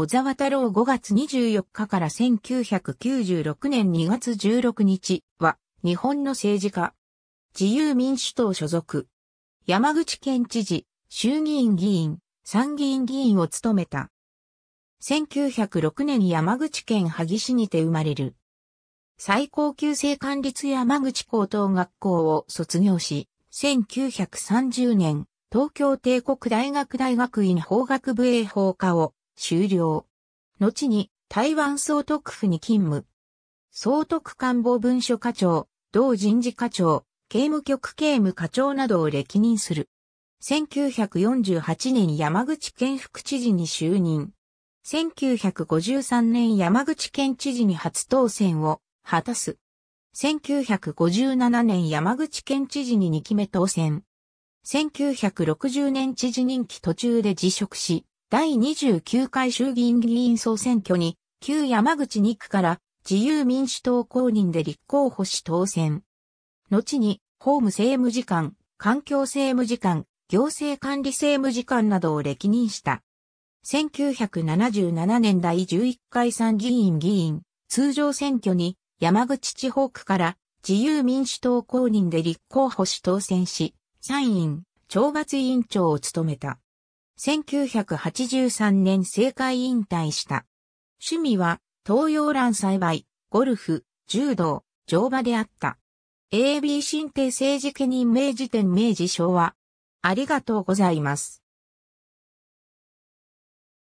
小沢太郎5月24日から1996年2月16日は日本の政治家。自由民主党所属。山口県知事、衆議院議員、参議院議員を務めた。1906年山口県萩市にて生まれる。最高級生管立山口高等学校を卒業し、1930年、東京帝国大学大学院法学部営法科を終了。後に台湾総督府に勤務。総督官房文書課長、同人事課長、刑務局刑務課長などを歴任する。1948年山口県副知事に就任。1953年山口県知事に初当選を果たす。1957年山口県知事に2期目当選。1960年知事任期途中で辞職し、第29回衆議院議員総選挙に、旧山口2区から自由民主党公認で立候補し当選。後に、法務政務次官、環境政務次官、行政管理政務次官などを歴任した。1977年第11回参議院議員、通常選挙に山口地方区から自由民主党公認で立候補し当選し、参院、懲罰委員長を務めた。1983年政界引退した。趣味は、東洋蘭栽培、ゴルフ、柔道、乗馬であった。AB 新帝政治家任明治天明治昭和。ありがとうございます。